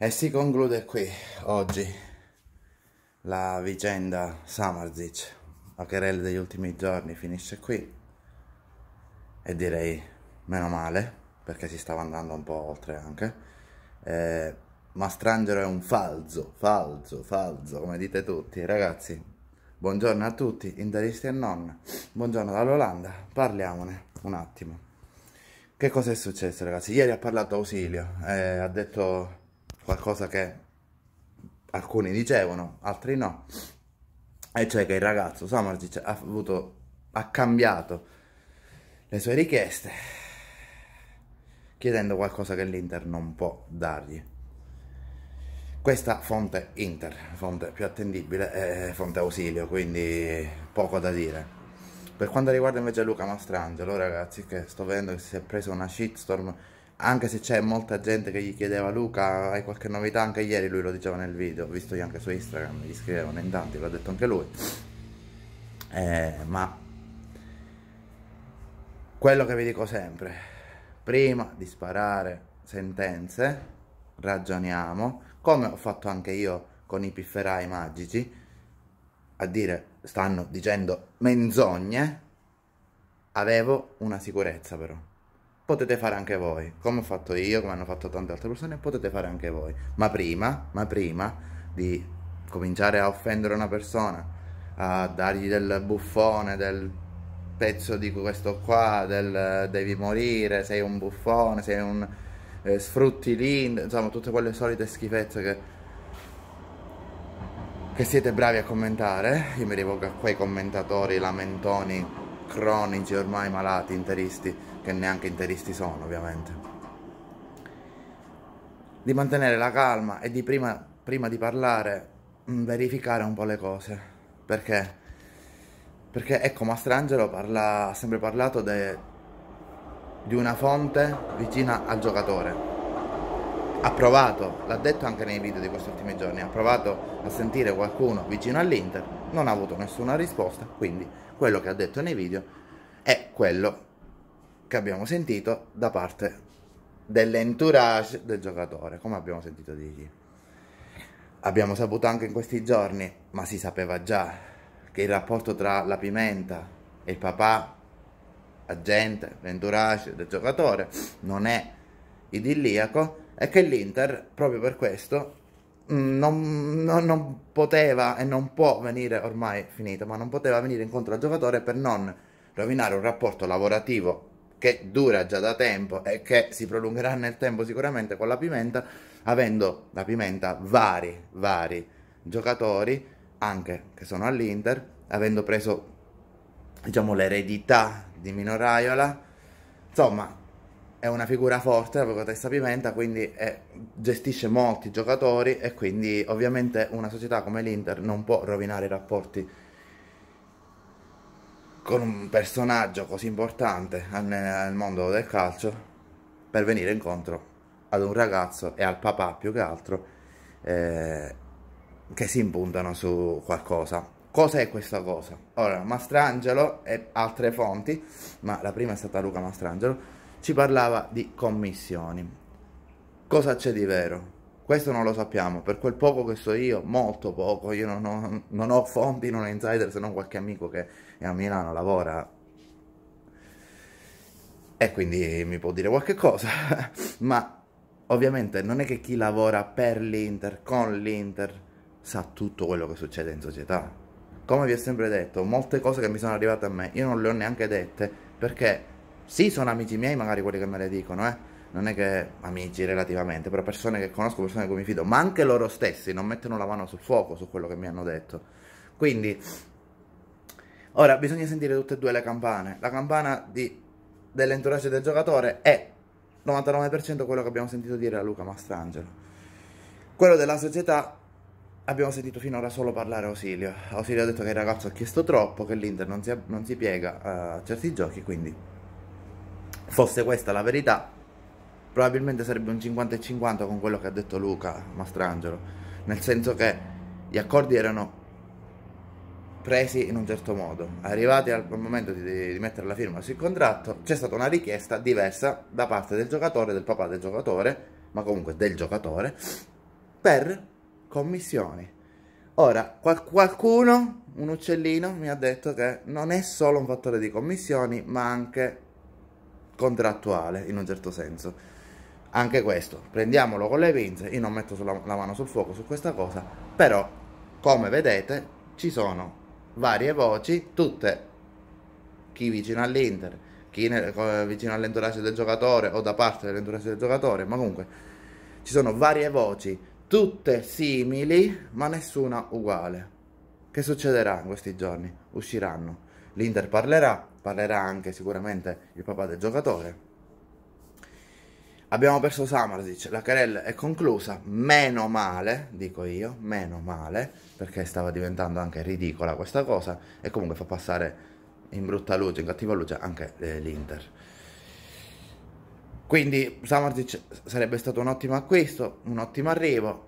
E si conclude qui oggi la vicenda Samarzic, la querela degli ultimi giorni finisce qui e direi meno male perché si stava andando un po' oltre anche. Eh, ma Strangero è un falso, falso, falso, come dite tutti ragazzi. Buongiorno a tutti, interisti e non. Buongiorno dall'Olanda, parliamone un attimo. Che cosa è successo ragazzi? Ieri ha parlato Ausilio, eh, ha detto qualcosa che alcuni dicevano, altri no, e cioè che il ragazzo Samarzic ha, avuto, ha cambiato le sue richieste chiedendo qualcosa che l'Inter non può dargli. Questa fonte Inter, fonte più attendibile, è fonte ausilio, quindi poco da dire. Per quanto riguarda invece Luca Mastrangelo, ragazzi, che sto vedendo che si è preso una shitstorm anche se c'è molta gente che gli chiedeva Luca hai qualche novità anche ieri lui lo diceva nel video ho visto io anche su Instagram gli scrivevano in tanti l'ha detto anche lui eh, ma quello che vi dico sempre prima di sparare sentenze ragioniamo come ho fatto anche io con i pifferai magici a dire stanno dicendo menzogne avevo una sicurezza però potete fare anche voi, come ho fatto io, come hanno fatto tante altre persone, potete fare anche voi. Ma prima, ma prima di cominciare a offendere una persona, a dargli del buffone, del pezzo di questo qua, del devi morire, sei un buffone, sei un eh, sfrutti l'ind, insomma tutte quelle solite schifezze che, che siete bravi a commentare, eh? io mi rivolgo a quei commentatori lamentoni cronici ormai malati interisti, che neanche interisti sono ovviamente. Di mantenere la calma e di prima, prima di parlare mm, verificare un po' le cose, perché, perché ecco Mastrangelo parla, ha sempre parlato de, di una fonte vicina al giocatore ha provato, l'ha detto anche nei video di questi ultimi giorni, ha provato a sentire qualcuno vicino all'Inter, non ha avuto nessuna risposta, quindi quello che ha detto nei video è quello che abbiamo sentito da parte dell'entourage del giocatore, come abbiamo sentito di Abbiamo saputo anche in questi giorni, ma si sapeva già, che il rapporto tra la pimenta e il papà, agente, l'entourage del giocatore, non è idilliaco è che l'Inter, proprio per questo, mm, non, non, non, poteva e non può venire, ormai finita, ma non poteva venire incontro al giocatore per non rovinare un rapporto lavorativo che dura già da tempo e che si prolungherà nel tempo sicuramente con la Pimenta, avendo la Pimenta vari, vari giocatori, anche che sono all'Inter, avendo preso, diciamo, l'eredità di Mino Raiola, insomma, è una figura forte, aveva testa pimenta, quindi è, eh, gestisce molti giocatori e quindi ovviamente una società come l'Inter non può rovinare i rapporti con un personaggio così importante nel mondo del calcio per venire incontro ad un ragazzo e al papà più che altro eh, che si impuntano su qualcosa Cos'è questa cosa? Ora, Mastrangelo e altre fonti, ma la prima è stata Luca Mastrangelo, ci parlava di commissioni. Cosa c'è di vero? Questo non lo sappiamo, per quel poco che so io, molto poco, io non ho, non ho fonti, non ho insider se non qualche amico che è a Milano, lavora e quindi mi può dire qualche cosa, ma ovviamente non è che chi lavora per l'Inter, con l'Inter, sa tutto quello che succede in società. Come vi ho sempre detto, molte cose che mi sono arrivate a me, io non le ho neanche dette perché sì, sono amici miei, magari quelli che me le dicono, eh. Non è che amici relativamente, però persone che conosco, persone che mi fido, ma anche loro stessi non mettono la mano sul fuoco su quello che mi hanno detto. Quindi, ora bisogna sentire tutte e due le campane. La campana di, dell'entourage del giocatore è 99% quello che abbiamo sentito dire a Luca Mastrangelo. Quello della società abbiamo sentito finora solo parlare Osilio. Osilio ha detto che il ragazzo ha chiesto troppo, che l'Inter non non si piega a certi giochi, quindi fosse questa la verità, probabilmente sarebbe un 50 e 50 con quello che ha detto Luca Mastrangelo, nel senso che gli accordi erano presi in un certo modo. Arrivati al momento di, di mettere la firma sul contratto, c'è stata una richiesta diversa da parte del giocatore, del papà del giocatore, ma comunque del giocatore, per commissioni. Ora, qual qualcuno, un uccellino, mi ha detto che non è solo un fattore di commissioni, ma anche contrattuale in un certo senso. Anche questo, prendiamolo con le pinze, io non metto sulla, la mano sul fuoco su questa cosa, però come vedete ci sono varie voci, tutte chi vicino all'Inter, chi ne, vicino all'entourage del giocatore o da parte dell'entourage del giocatore, ma comunque ci sono varie voci, tutte simili, ma nessuna uguale. Che succederà in questi giorni? Usciranno. L'Inter parlerà, parlerà anche sicuramente il papà del giocatore. Abbiamo perso Samarzic, la querella è conclusa, meno male, dico io, meno male, perché stava diventando anche ridicola questa cosa e comunque fa passare in brutta luce, in cattiva luce anche eh, l'Inter. Quindi Samarzic sarebbe stato un ottimo acquisto, un ottimo arrivo,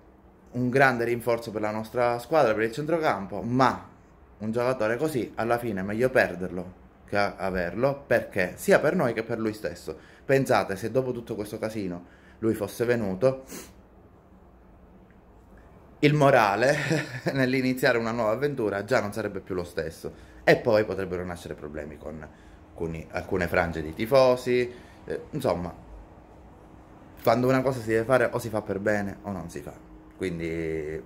un grande rinforzo per la nostra squadra, per il centrocampo, ma un giocatore così alla fine è meglio perderlo a averlo perché sia per noi che per lui stesso. Pensate, se dopo tutto questo casino lui fosse venuto, il morale nell'iniziare una nuova avventura già non sarebbe più lo stesso. E poi potrebbero nascere problemi con alcuni, alcune frange di tifosi. Eh, insomma, quando una cosa si deve fare o si fa per bene o non si fa. Quindi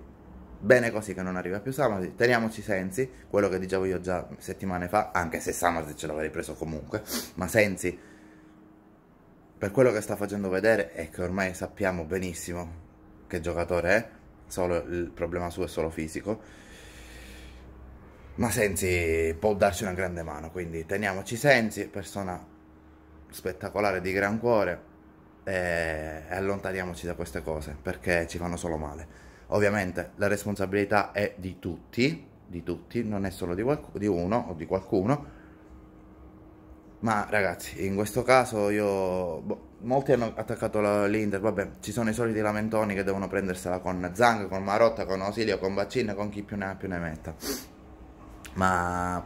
Bene così che non arriva più Samasic, teniamoci Sensi, quello che dicevo io già settimane fa, anche se Samasic ce l'avrei preso comunque, ma Sensi, per quello che sta facendo vedere è che ormai sappiamo benissimo che giocatore è, solo il problema suo è solo fisico, ma Sensi può darci una grande mano, quindi teniamoci Sensi, persona spettacolare di gran cuore e allontaniamoci da queste cose perché ci fanno solo male. Ovviamente la responsabilità è di tutti, di tutti, non è solo di, di uno o di qualcuno. Ma ragazzi, in questo caso io... Boh, molti hanno attaccato l'Inter, vabbè, ci sono i soliti lamentoni che devono prendersela con Zang, con Marotta, con Osilio con Baccin, con chi più ne ha più ne metta. Ma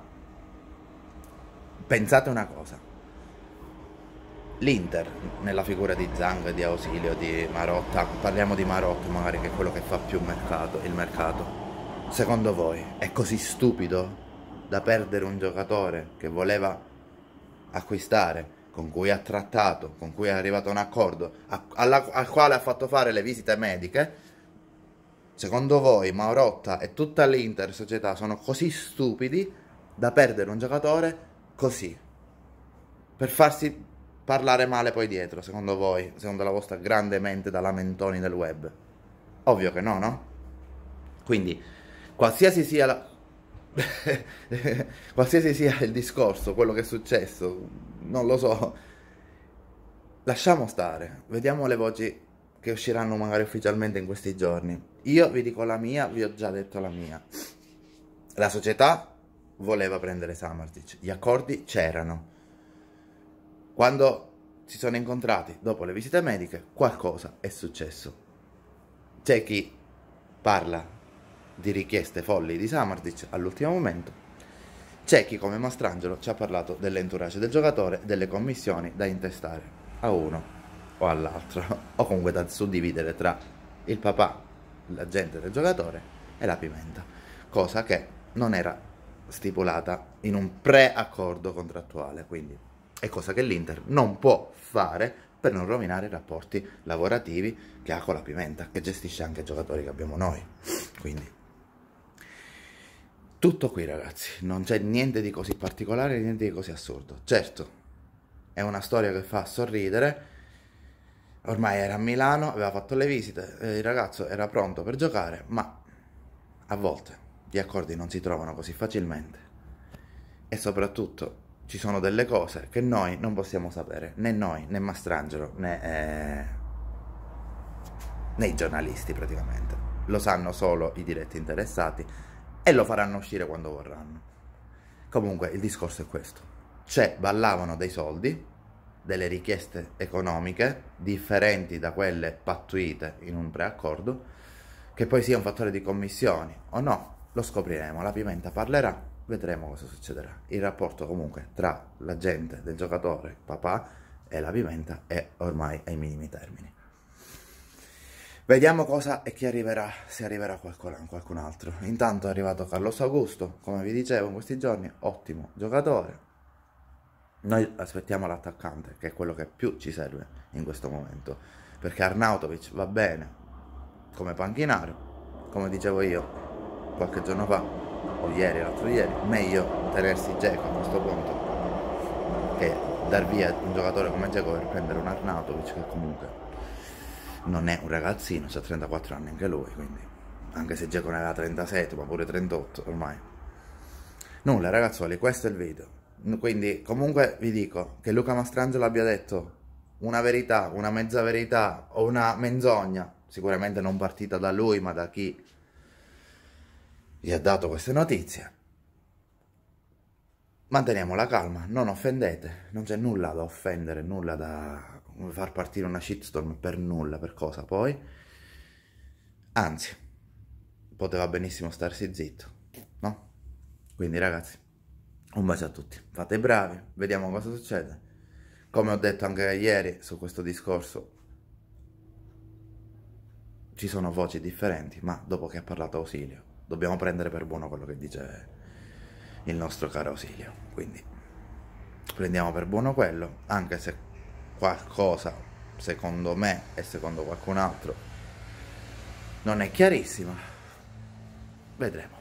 pensate una cosa, l'Inter nella figura di Zang, di Ausilio, di Marotta, parliamo di Marotta magari che è quello che fa più mercato, il mercato, secondo voi è così stupido da perdere un giocatore che voleva acquistare, con cui ha trattato, con cui è arrivato a un accordo, a, alla, al quale ha fatto fare le visite mediche? Secondo voi Marotta e tutta l'Inter società sono così stupidi da perdere un giocatore così? Per farsi parlare male poi dietro, secondo voi, secondo la vostra grande mente da lamentoni del web? Ovvio che no, no? Quindi, qualsiasi sia la... qualsiasi sia il discorso, quello che è successo, non lo so. Lasciamo stare, vediamo le voci che usciranno magari ufficialmente in questi giorni. Io vi dico la mia, vi ho già detto la mia. La società voleva prendere Samartic, gli accordi c'erano quando si sono incontrati dopo le visite mediche, qualcosa è successo. C'è chi parla di richieste folli di Samardic all'ultimo momento, c'è chi come Mastrangelo ci ha parlato dell'entourage del giocatore, delle commissioni da intestare a uno o all'altro, o comunque da suddividere tra il papà, l'agente del giocatore e la pimenta, cosa che non era stipulata in un preaccordo contrattuale, quindi è cosa che l'Inter non può fare per non rovinare i rapporti lavorativi che ha con la Pimenta, che gestisce anche i giocatori che abbiamo noi. Quindi, tutto qui ragazzi, non c'è niente di così particolare, niente di così assurdo. Certo, è una storia che fa sorridere, ormai era a Milano, aveva fatto le visite, eh, il ragazzo era pronto per giocare, ma a volte gli accordi non si trovano così facilmente. E soprattutto ci sono delle cose che noi non possiamo sapere, né noi, né Mastrangelo, né, eh, né i giornalisti praticamente. Lo sanno solo i diretti interessati e lo faranno uscire quando vorranno. Comunque il discorso è questo. C'è, ballavano dei soldi, delle richieste economiche differenti da quelle pattuite in un preaccordo, che poi sia un fattore di commissioni o no, lo scopriremo, la pimenta parlerà vedremo cosa succederà. Il rapporto comunque tra la gente del giocatore, papà e la pimenta è ormai ai minimi termini. Vediamo cosa e chi arriverà, se arriverà qualcun, qualcun altro. Intanto è arrivato Carlos Augusto, come vi dicevo in questi giorni, ottimo giocatore. Noi aspettiamo l'attaccante, che è quello che più ci serve in questo momento, perché Arnautovic va bene come panchinario, come dicevo io qualche giorno fa, o ieri, l'altro ieri, meglio tenersi Geco a questo punto che dar via un giocatore come Geco per prendere un Arnautovic che comunque non è un ragazzino, ha 34 anni anche lui, quindi anche se Geco ne aveva 37 ma pure 38 ormai. Nulla ragazzuoli, questo è il video. Quindi comunque vi dico che Luca Mastrangelo l'abbia detto una verità, una mezza verità o una menzogna, sicuramente non partita da lui ma da chi gli ha dato queste notizie. Manteniamo la calma, non offendete, non c'è nulla da offendere, nulla da far partire una shitstorm per nulla, per cosa poi. Anzi, poteva benissimo starsi zitto, no? Quindi ragazzi, un bacio a tutti, fate i bravi, vediamo cosa succede. Come ho detto anche ieri su questo discorso, ci sono voci differenti, ma dopo che ha parlato Ausilio, dobbiamo prendere per buono quello che dice il nostro caro Ausilio. Quindi prendiamo per buono quello, anche se qualcosa, secondo me e secondo qualcun altro, non è chiarissima. Vedremo.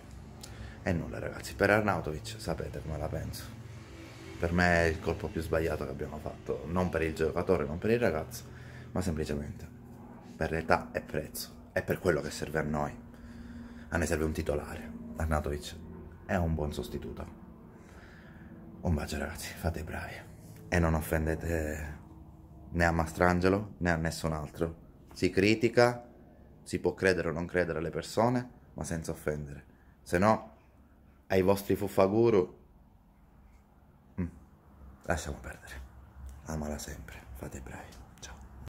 E nulla ragazzi, per Arnautovic sapete come la penso. Per me è il colpo più sbagliato che abbiamo fatto, non per il giocatore, non per il ragazzo, ma semplicemente per età e prezzo e per quello che serve a noi. A ah, me serve un titolare. Arnatovic è un buon sostituto. Un bacio ragazzi, fate i bravi. E non offendete eh, né a Mastrangelo né a nessun altro. Si critica, si può credere o non credere alle persone, ma senza offendere. Se no, ai vostri fuffaguru... Mm. Lasciamo perdere. Amala sempre, fate i bravi.